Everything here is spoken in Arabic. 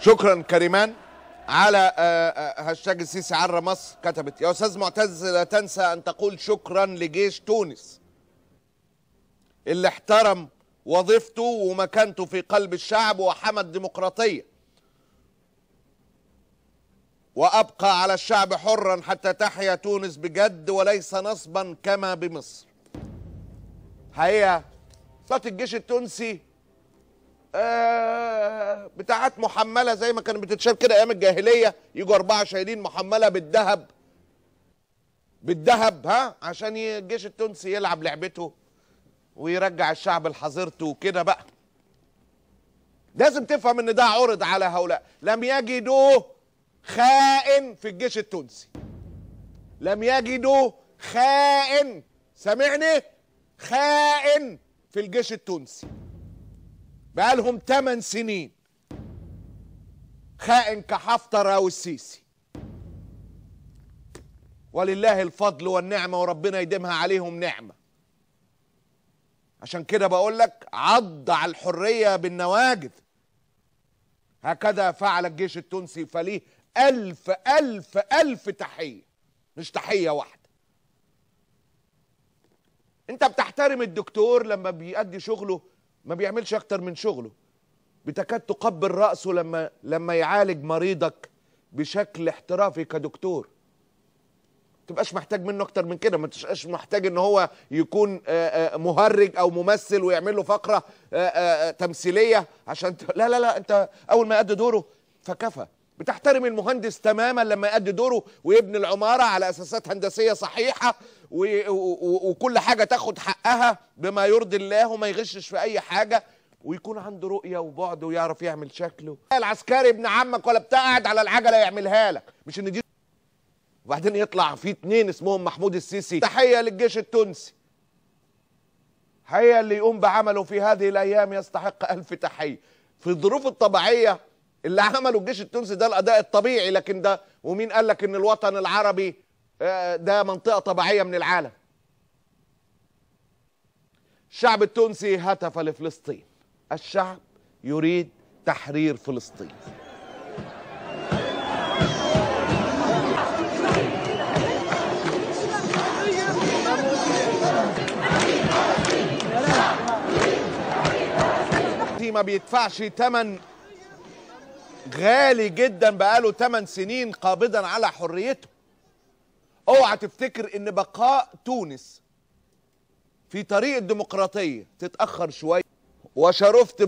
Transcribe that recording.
شكرا كريمان على آه، آه، هاشتاج السيسي عرى مصر كتبت يا استاذ معتز لا تنسى ان تقول شكرا لجيش تونس اللي احترم وظيفته ومكانته في قلب الشعب وحمى الديمقراطيه وابقى على الشعب حرا حتى تحيا تونس بجد وليس نصبا كما بمصر حقيقه صوت الجيش التونسي آه، بتاعات محمله زي ما كانت بتتشال كده ايام الجاهليه يجوا اربعه شايلين محمله بالذهب بالذهب ها عشان الجيش التونسي يلعب لعبته ويرجع الشعب لحظيرته وكده بقى لازم تفهم ان ده عرض على هؤلاء لم يجدوا خائن في الجيش التونسي لم يجدوا خائن سمعني خائن في الجيش التونسي بقالهم 8 سنين خائن كحفتر او السيسي ولله الفضل والنعمه وربنا يديمها عليهم نعمه عشان كده بقول لك عض على الحريه بالنواجذ هكذا فعل الجيش التونسي فليه ألف ألف ألف تحية مش تحية واحدة أنت بتحترم الدكتور لما بيأدي شغله ما بيعملش اكتر من شغله بتكاد تقبل راسه لما لما يعالج مريضك بشكل احترافي كدكتور تبقاش محتاج منه اكتر من كده ما تبقاش محتاج ان هو يكون آه، آه، مهرج او ممثل ويعمل له فقره آه، تمثيليه عشان ت... لا لا لا انت اول ما يؤدي دوره فكفى بتحترم المهندس تماما لما يؤدي دوره ويبني العماره على اساسات هندسيه صحيحه وكل حاجه تاخد حقها بما يرضي الله وما يغشش في اي حاجه ويكون عنده رؤيه وبعد ويعرف يعمل شكله العسكري ابن عمك ولا بتقعد على العجله يعملها لك مش ان دي وبعدين يطلع في اتنين اسمهم محمود السيسي تحيه للجيش التونسي هيا اللي يقوم بعمله في هذه الايام يستحق الف تحيه في الظروف الطبيعيه اللي عمله الجيش التونسي ده الاداء الطبيعي لكن ده ومين قال لك ان الوطن العربي آه، ده منطقة طبيعية من العالم الشعب التونسي هتف لفلسطين الشعب يريد تحرير فلسطين ما بيدفعش تمن غالي جدا بقاله 8 سنين قابضا على حريته اوعى تفتكر ان بقاء تونس في طريق الديمقراطيه تتاخر شويه وشرفت